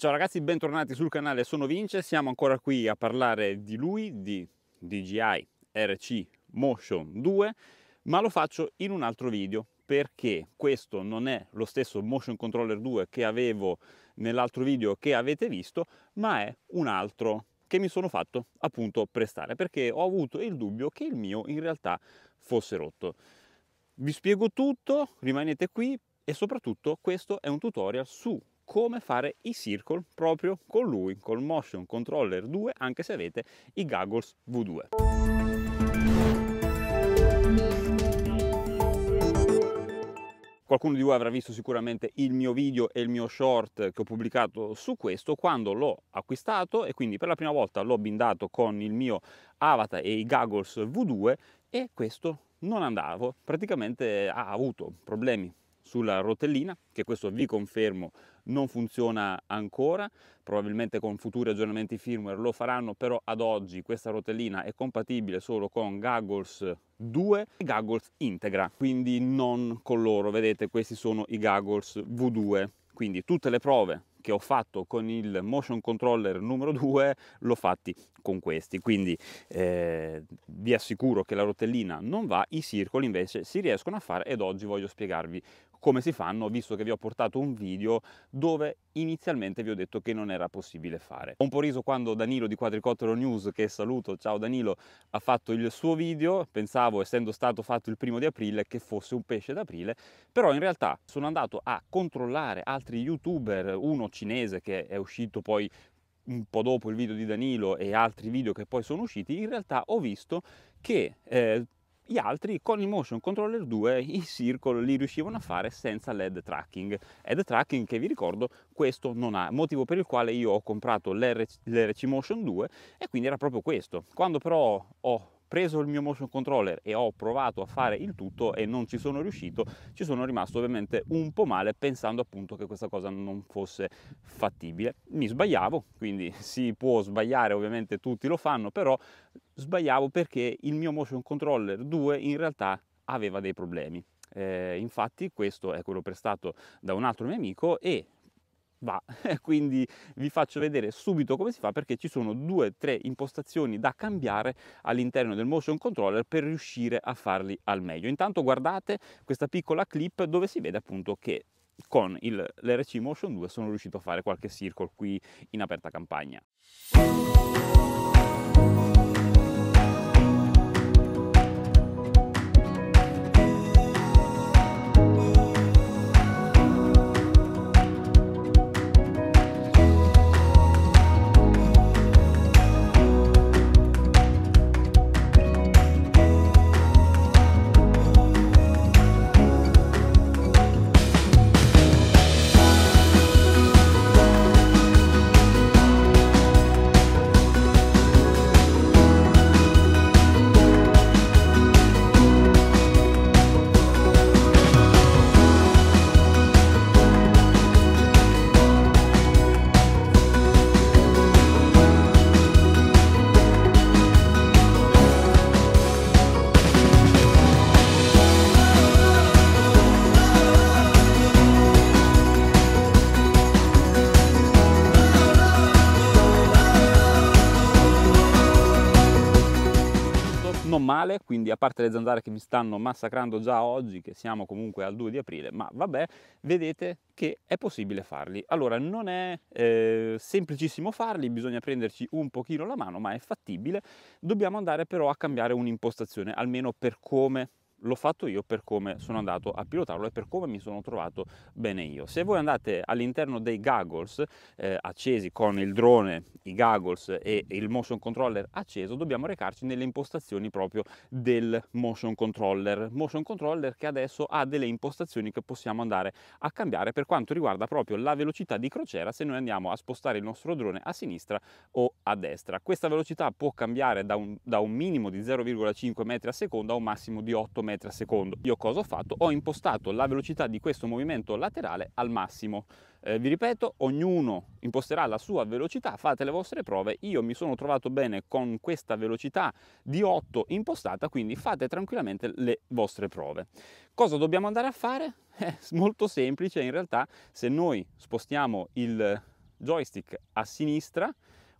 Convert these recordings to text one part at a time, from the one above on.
Ciao ragazzi, bentornati sul canale Sono Vince, siamo ancora qui a parlare di lui, di DJI RC Motion 2, ma lo faccio in un altro video perché questo non è lo stesso Motion Controller 2 che avevo nell'altro video che avete visto, ma è un altro che mi sono fatto appunto prestare perché ho avuto il dubbio che il mio in realtà fosse rotto. Vi spiego tutto, rimanete qui e soprattutto questo è un tutorial su come fare i circle proprio con lui, col Motion Controller 2, anche se avete i goggles V2. Qualcuno di voi avrà visto sicuramente il mio video e il mio short che ho pubblicato su questo quando l'ho acquistato e quindi per la prima volta l'ho bindato con il mio avatar e i goggles V2 e questo non andavo, praticamente ha avuto problemi sulla rotellina che questo vi confermo non funziona ancora, probabilmente con futuri aggiornamenti firmware lo faranno, però ad oggi questa rotellina è compatibile solo con Goggles 2 e Goggles Integra, quindi non con loro, vedete questi sono i Goggles V2, quindi tutte le prove che ho fatto con il motion controller numero 2 l'ho fatti con questi. Quindi eh, vi assicuro che la rotellina non va, i circoli invece si riescono a fare ed oggi voglio spiegarvi come si fanno, visto che vi ho portato un video dove inizialmente vi ho detto che non era possibile fare. Ho un po' riso quando Danilo di Quadricottero News, che saluto, ciao Danilo, ha fatto il suo video, pensavo essendo stato fatto il primo di aprile che fosse un pesce d'aprile, però in realtà sono andato a controllare altri youtuber, uno cinese che è uscito poi un po' dopo il video di Danilo e altri video che poi sono usciti, in realtà ho visto che eh, gli altri con il Motion Controller 2 i circle li riuscivano a fare senza LED tracking. Head tracking che vi ricordo questo non ha, motivo per il quale io ho comprato l'RC, l'RC Motion 2 e quindi era proprio questo. Quando però ho preso il mio motion controller e ho provato a fare il tutto e non ci sono riuscito, ci sono rimasto ovviamente un po' male pensando appunto che questa cosa non fosse fattibile. Mi sbagliavo, quindi si può sbagliare, ovviamente tutti lo fanno, però sbagliavo perché il mio motion controller 2 in realtà aveva dei problemi. Eh, infatti questo è quello prestato da un altro mio amico e va. Quindi vi faccio vedere subito come si fa perché ci sono due o tre impostazioni da cambiare all'interno del motion controller per riuscire a farli al meglio. Intanto guardate questa piccola clip dove si vede appunto che con il, l'RC Motion 2 sono riuscito a fare qualche circle qui in aperta campagna. male, quindi a parte le zanzare che mi stanno massacrando già oggi, che siamo comunque al 2 di aprile, ma vabbè, vedete che è possibile farli. Allora, non è eh, semplicissimo farli, bisogna prenderci un pochino la mano, ma è fattibile. Dobbiamo andare però a cambiare un'impostazione, almeno per come l'ho fatto io per come sono andato a pilotarlo e per come mi sono trovato bene io. Se voi andate all'interno dei goggles eh, accesi con il drone, i goggles e il motion controller acceso, dobbiamo recarci nelle impostazioni proprio del motion controller. Motion controller che adesso ha delle impostazioni che possiamo andare a cambiare per quanto riguarda proprio la velocità di crociera se noi andiamo a spostare il nostro drone a sinistra o a destra. Questa velocità può cambiare da un, da un minimo di 0,5 metri a seconda a un massimo di 8 metri al secondo. Io cosa ho fatto? Ho impostato la velocità di questo movimento laterale al massimo. Eh, vi ripeto, ognuno imposterà la sua velocità, fate le vostre prove. Io mi sono trovato bene con questa velocità di 8 impostata, quindi fate tranquillamente le vostre prove. Cosa dobbiamo andare a fare? È eh, molto semplice, in realtà se noi spostiamo il joystick a sinistra,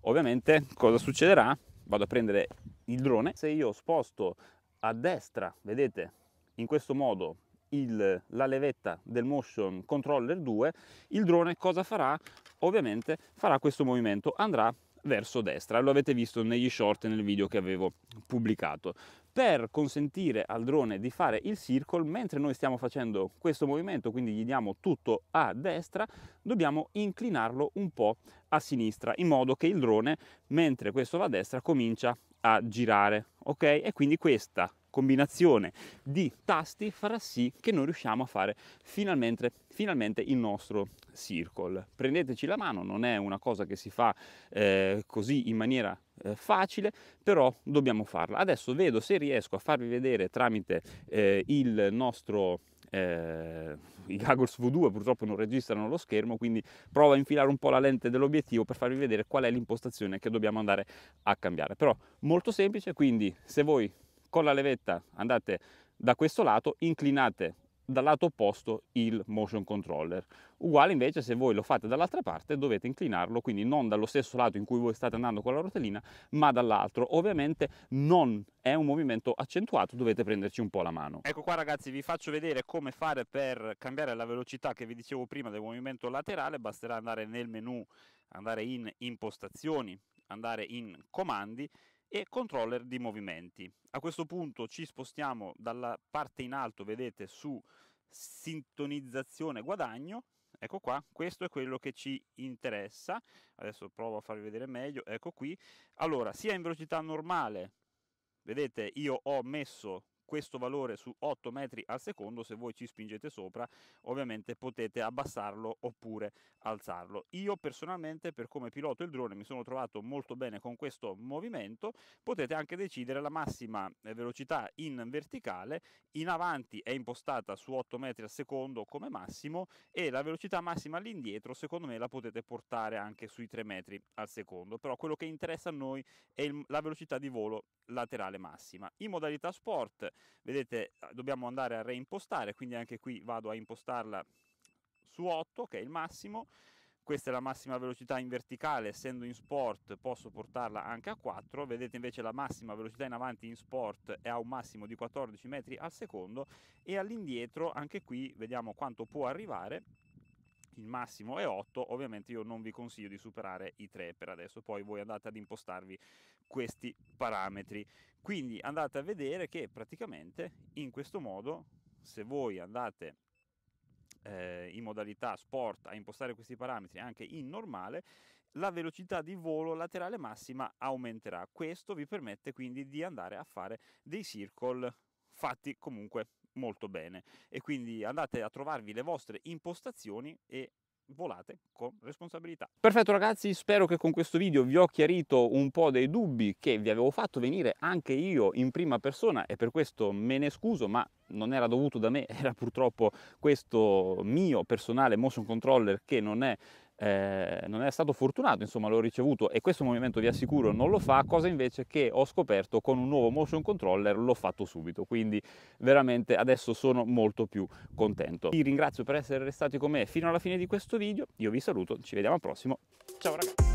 ovviamente cosa succederà? Vado a prendere il drone, se io sposto a destra, vedete, in questo modo il, la levetta del motion controller 2, il drone cosa farà? Ovviamente farà questo movimento, andrà verso destra, lo avete visto negli short nel video che avevo pubblicato per consentire al drone di fare il circle mentre noi stiamo facendo questo movimento quindi gli diamo tutto a destra dobbiamo inclinarlo un po' a sinistra in modo che il drone mentre questo va a destra comincia a girare ok e quindi questa combinazione di tasti farà sì che noi riusciamo a fare finalmente, finalmente il nostro circle. Prendeteci la mano, non è una cosa che si fa eh, così in maniera eh, facile, però dobbiamo farla. Adesso vedo se riesco a farvi vedere tramite eh, il nostro eh, i goggles V2 purtroppo non registrano lo schermo quindi provo a infilare un po' la lente dell'obiettivo per farvi vedere qual è l'impostazione che dobbiamo andare a cambiare però molto semplice quindi se voi con la levetta andate da questo lato, inclinate dal lato opposto il motion controller. Uguale invece se voi lo fate dall'altra parte dovete inclinarlo, quindi non dallo stesso lato in cui voi state andando con la rotellina, ma dall'altro. Ovviamente non è un movimento accentuato, dovete prenderci un po' la mano. Ecco qua ragazzi, vi faccio vedere come fare per cambiare la velocità che vi dicevo prima del movimento laterale, basterà andare nel menu, andare in impostazioni, andare in comandi e controller di movimenti. A questo punto ci spostiamo dalla parte in alto, vedete, su sintonizzazione guadagno. Ecco qua, questo è quello che ci interessa. Adesso provo a farvi vedere meglio. Ecco qui. Allora, sia in velocità normale, vedete, io ho messo questo valore su 8 metri al secondo, se voi ci spingete sopra ovviamente potete abbassarlo oppure alzarlo. Io personalmente per come piloto il drone mi sono trovato molto bene con questo movimento, potete anche decidere la massima eh, velocità in verticale, in avanti è impostata su 8 metri al secondo come massimo e la velocità massima all'indietro secondo me la potete portare anche sui 3 metri al secondo, però quello che interessa a noi è la velocità di volo laterale massima. In modalità sport vedete ah, dobbiamo andare a reimpostare quindi anche qui vado a impostarla su 8 che è il massimo questa è la massima velocità in verticale essendo in sport posso portarla anche a 4 vedete invece la massima velocità in avanti in sport è a un massimo di 14 metri al secondo e all'indietro anche qui vediamo quanto può arrivare il massimo è 8, ovviamente io non vi consiglio di superare i 3 per adesso, poi voi andate ad impostarvi questi parametri. Quindi andate a vedere che praticamente in questo modo se voi andate eh, in modalità sport a impostare questi parametri anche in normale, la velocità di volo laterale massima aumenterà. Questo vi permette quindi di andare a fare dei circle fatti comunque molto bene e quindi andate a trovarvi le vostre impostazioni e volate con responsabilità. Perfetto ragazzi, spero che con questo video vi ho chiarito un po' dei dubbi che vi avevo fatto venire anche io in prima persona e per questo me ne scuso, ma non era dovuto da me, era purtroppo questo mio personale motion controller che non è eh, non è stato fortunato, insomma l'ho ricevuto e questo movimento vi assicuro non lo fa, cosa invece che ho scoperto con un nuovo motion controller l'ho fatto subito, quindi veramente adesso sono molto più contento. Vi ringrazio per essere restati con me fino alla fine di questo video, io vi saluto, ci vediamo al prossimo, ciao ragazzi!